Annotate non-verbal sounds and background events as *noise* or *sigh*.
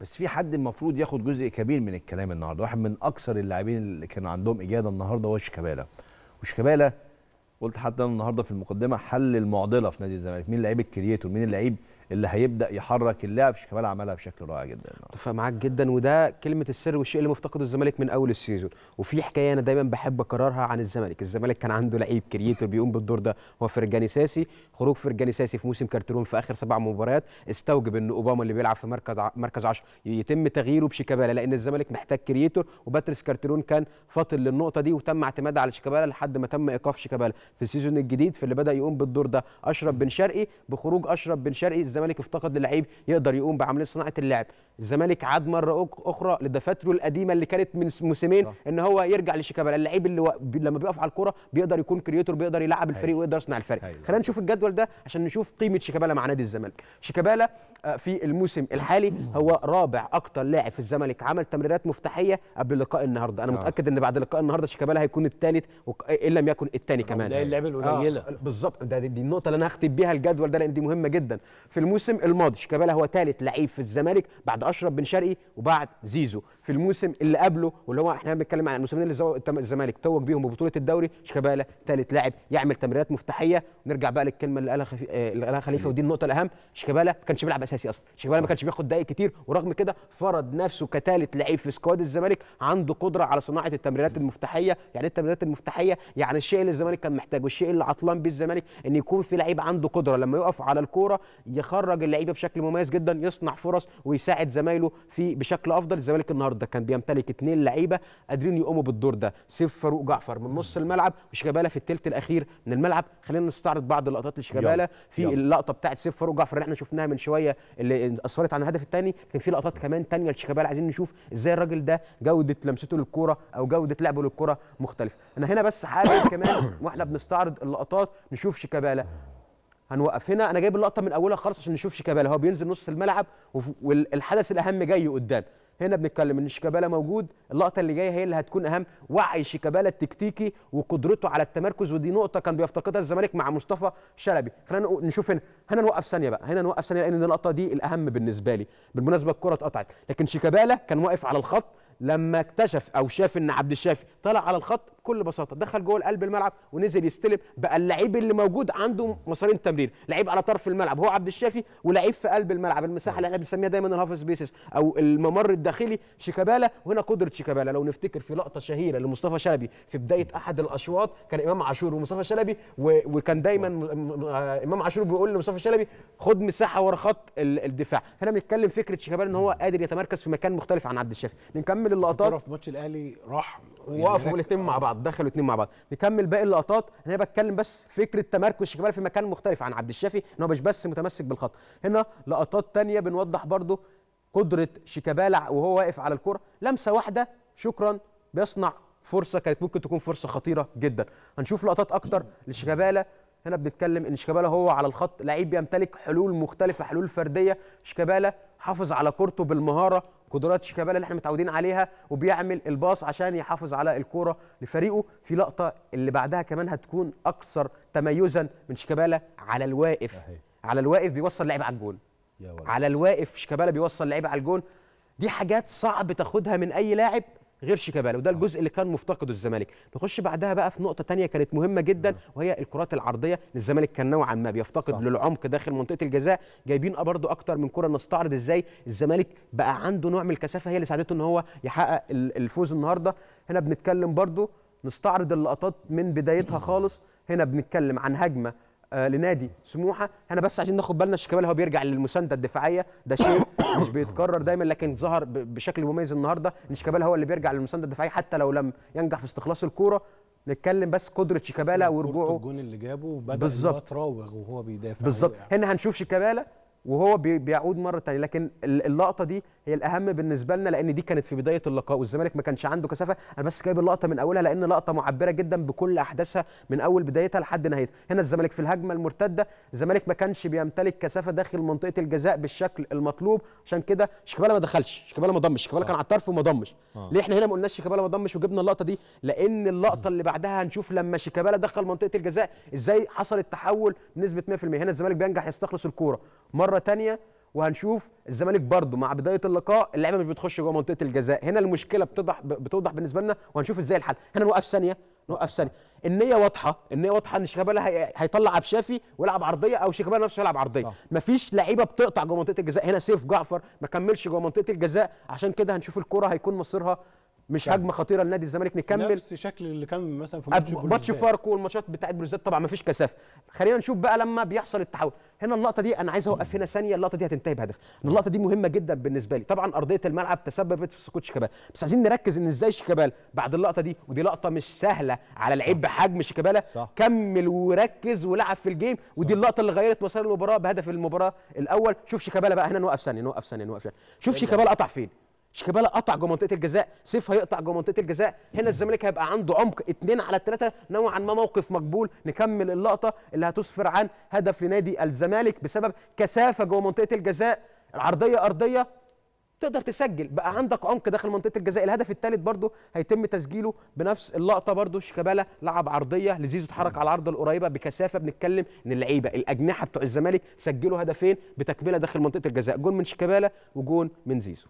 بس في حد المفروض ياخد جزء كبير من الكلام النهارده واحد من اكثر اللاعبين اللي كانوا عندهم اجاده النهارده هو شيكابالا وشيكابالا قلت حتى انا النهارده في المقدمه حل المعضله في نادي الزمالك مين لعيب الكرييتور مين اللعيب اللي هيبدا يحرك اللعب شيكابالا عملها بشكل رائع جدا آه. اتفق معاك جدا وده كلمه السر والشيء اللي مفتقده الزمالك من اول السيزون وفي حكايه انا دايما بحب اكررها عن الزمالك الزمالك كان عنده لعيب كرييتور بيقوم بالدور ده هو فرجاني ساسي خروج فرجاني ساسي في موسم كارترون في اخر سبع مباريات استوجب ان اوباما اللي بيلعب في مركز مركز 10 يتم تغييره بشيكابالا لان الزمالك محتاج كرييتور وباتريس كارترون كان فاطل للنقطه دي وتم اعتماد على شيكابالا لحد ما تم ايقاف شيكابالا في السيزون الجديد في اللي بدا يقوم بالدور ده اشرف بن شرقي بخروج اشرف بن شرقي الزمالك افتقد للعيب يقدر يقوم بعمليه صناعه اللعب الزمالك عاد مره اخرى لدفاتره القديمه اللي كانت من موسمين ان هو يرجع لشيكابالا اللعيب اللي و... لما بيقف على الكوره بيقدر يكون كرييتور بيقدر يلعب الفريق أيوه. ويقدر يصنع الفريق أيوه. خلينا نشوف الجدول ده عشان نشوف قيمه شيكابالا مع نادي الزمالك شيكابالا آه، في الموسم الحالي هو رابع اكتر لاعب في الزمالك عمل تمريرات مفتاحيه قبل لقاء النهارده انا آه. متاكد ان بعد لقاء النهارده شيكابالا هيكون الثالث و... ان لم يكن الثاني كمان ده اللعيبه القليله آه بالظبط ده دي النقطه اللي انا هختم بيها الجدول ده لان دي مهمه جدا في الموسم الماضي شيكابالا هو ثالث لعيب في الزمالك بعد اشرف بن شرقي وبعد زيزو في الموسم اللي قبله واللي هو احنا بنتكلم عن الموسمين اللي الزمالك توج بيهم ببطوله الدوري شيكابالا ثالث لاعب يعمل تمريرات مفتاحيه نرجع بقى للكلمه اللي قالها خفي... آه، اللي قالها خليفه ودي النقطه الاهم شيكابالا ما كانش بيلعب اساسي اصلا شيكابالا ما كانش بياخد دقائق كتير ورغم كده فرض نفسه كثالث لعيب في سكواد الزمالك عنده قدره على صناعه التمريرات المفتاحيه يعني إيه التمريرات المفتاحيه يعني الشيء اللي الزمالك كان محتاجه الشيء اللي عطلان بيه الزمالك ان يكون في لعيب عنده قدره لما يقف على الكوره يخرج اللعيبه بشكل مميز جدا يصنع فرص ويساعد زمايله في بشكل افضل الزمالك النهارده كان بيمتلك اثنين لعيبه قادرين يقوموا بالدور ده سيف فاروق جعفر من نص الملعب وشيكابالا في الثلث الاخير من الملعب خلينا نستعرض بعض اللقطات لشيكابالا في يلا. اللقطه بتاعت سيف فاروق جعفر اللي احنا شفناها من شويه اللي اسفرت عن الهدف الثاني كان في لقطات كمان ثانيه لشيكابالا عايزين نشوف ازاي الراجل ده جوده لمسته للكوره او جوده لعبه للكوره مختلفه انا هنا بس حابب كمان *coughs* واحنا بنستعرض اللقطات نشوف شيكابالا هنوقف هنا انا جايب اللقطه من اولها خالص عشان نشوف شيكابالا هو بينزل نص الملعب والحدث الاهم جاي قدام هنا بنتكلم ان شيكابالا موجود اللقطه اللي جايه هي اللي هتكون اهم وعي شيكابالا التكتيكي وقدرته على التمركز ودي نقطه كان بيفتقدها الزمالك مع مصطفى شلبي خلينا نشوف هنا هنا نوقف ثانيه بقى هنا نوقف ثانيه لان اللقطه دي الاهم بالنسبه لي بالمناسبه الكره اتقطعت لكن شيكابالا كان واقف على الخط لما اكتشف او شاف ان عبد الشافي طلع على الخط بكل بساطه دخل جوه قلب الملعب ونزل يستلم بقى اللعيب اللي موجود عنده مسارين تمرير لعيب على طرف الملعب هو عبد الشافي ولعيب في قلب الملعب المساحه اللي احنا بنسميها دايما الهاف سبيسز او الممر الداخلي شيكابالا وهنا قدره شيكابالا لو نفتكر في لقطه شهيره لمصطفى شلبي في بدايه احد الاشواط كان امام عاشور ومصطفى شلبي وكان دايما آه، امام عاشور بيقول لمصطفى شلبي خد مساحه ورا خط الدفاع هنا بنتكلم فكره شيكابالا ان هو قادر يتمركز في مكان مختلف عن عبد الشافي نكمل اللقطات في ماتش الاهلي راح ووقفوا الاثنين مع بعض بعض دخلوا اتنين مع بعض نكمل باقي اللقطات انا بتكلم بس فكره تمركز شيكابالا في مكان مختلف عن عبد الشافي ان هو مش بس متمسك بالخط هنا لقطات تانية بنوضح برضو قدره شيكابالا وهو واقف على الكره لمسه واحده شكرا بيصنع فرصه كانت ممكن تكون فرصه خطيره جدا هنشوف لقطات اكتر لشيكابالا هنا بنتكلم ان شيكابالا هو على الخط لعيب بيمتلك حلول مختلفه حلول فرديه شيكابالا حافظ على كورته بالمهاره قدرات شيكابالا اللي احنا متعودين عليها وبيعمل الباص عشان يحافظ على الكوره لفريقه في لقطه اللي بعدها كمان هتكون اكثر تميزا من شيكابالا على الواقف على الواقف بيوصل لعيبه على الجون على الواقف شيكابالا بيوصل لعيبه على الجون دي حاجات صعب تاخدها من اي لاعب غير شيكابالا وده آه. الجزء اللي كان مفتقده الزمالك نخش بعدها بقى في نقطه تانية كانت مهمه جدا وهي الكرات العرضيه للزمالك كان نوعا ما بيفتقد صح. للعمق داخل منطقه الجزاء جايبين برضو اكتر من كره نستعرض ازاي الزمالك بقى عنده نوع من الكثافه هي اللي ساعدته ان هو يحقق الفوز النهارده هنا بنتكلم برضو نستعرض اللقطات من بدايتها خالص هنا بنتكلم عن هجمه آه، لنادي سموحه احنا بس عايزين ناخد بالنا شيكابالا هو بيرجع للمسانده الدفاعيه ده شيء *coughs* مش بيتكرر دايما لكن ظهر بشكل مميز النهارده ان شيكابالا هو اللي بيرجع للمسانده الدفاعيه حتى لو لم ينجح في استخلاص الكوره نتكلم بس قدره شيكابالا ورجوعه الجون اللي جابه بدا بالظبط تراوغ وهو بيدافع بالظبط هنا أيوة. هنشوف شيكابالا وهو بيعود مره ثانيه لكن اللقطه دي هي الاهم بالنسبه لنا لان دي كانت في بدايه اللقاء والزمالك ما كانش عنده كثافه انا بس جايب اللقطه من اولها لان لقطه معبره جدا بكل احداثها من اول بدايتها لحد نهايتها هنا الزمالك في الهجمه المرتده الزمالك ما كانش بيمتلك كثافه داخل منطقه الجزاء بالشكل المطلوب عشان كده شيكابالا ما دخلش شيكابالا ما ضمش شيكابالا كان على الطرف وما ضمش آه. ليه احنا هنا ما قلناش شيكابالا ما ضمش وجبنا اللقطه دي لان اللقطه اللي بعدها هنشوف لما شيكابالا دخل منطقه الجزاء ازاي حصل التحول بنسبه 100% هنا الزمالك بينجح يستخلص الكوره مره ثانيه وهنشوف الزمالك برضه مع بدايه اللقاء اللعيبه مش بتخش جوه منطقه الجزاء هنا المشكله بتضح بتوضح بالنسبه لنا وهنشوف ازاي الحل هنا نوقف ثانيه نوقف ثانيه النيه واضحه النيه واضحه ان شيكابالا هيطلع عبد الشافي ويلعب عرضيه او شيكابالا نفسه يلعب عرضيه مفيش لعيبه بتقطع جوه منطقه الجزاء هنا سيف جعفر ما كملش جوه منطقه الجزاء عشان كده هنشوف الكره هيكون مصيرها مش يعني هجمه خطيره لنادي الزمالك نكمل نفس شكل اللي كان مثلا في ماتش ماتش فاركو والماتشات بتاعت بلوزداد طبعا ما فيش كثافه خلينا نشوف بقى لما بيحصل التحول هنا اللقطه دي انا عايز اوقف هنا ثانيه اللقطه دي هتنتهي بهدف اللقطه دي مهمه جدا بالنسبه لي طبعا ارضيه الملعب تسببت في سقوط شيكابالا بس عايزين نركز ان ازاي شيكابالا بعد اللقطه دي ودي لقطه مش سهله على لعيب بحجم شيكابالا كمل وركز ولعب في الجيم ودي اللقطه اللي غيرت مسار المباراه بهدف المباراه الاول شوف شيكابالا بقى هنا نوقف ثانيه نوقف ثانيه نوقف ثانيه شوف شيكابالا قطع فين شيكابالا قطع جوه منطقه الجزاء سيف هيقطع جوه منطقه الجزاء هنا الزمالك هيبقى عنده عمق 2 على 3 نوعا ما موقف مقبول نكمل اللقطه اللي هتسفر عن هدف لنادي الزمالك بسبب كثافه جوه منطقه الجزاء العرضيه ارضيه تقدر تسجل بقى عندك عمق داخل منطقه الجزاء الهدف الثالث برضو هيتم تسجيله بنفس اللقطه برضو شيكابالا لعب عرضيه لزيزو اتحرك على العرضه القريبه بكثافه بنتكلم ان اللعيبه الاجنحه بتوع الزمالك سجلوا هدفين بتكمله داخل منطقه الجزاء جون من شيكابالا وجون من زيزو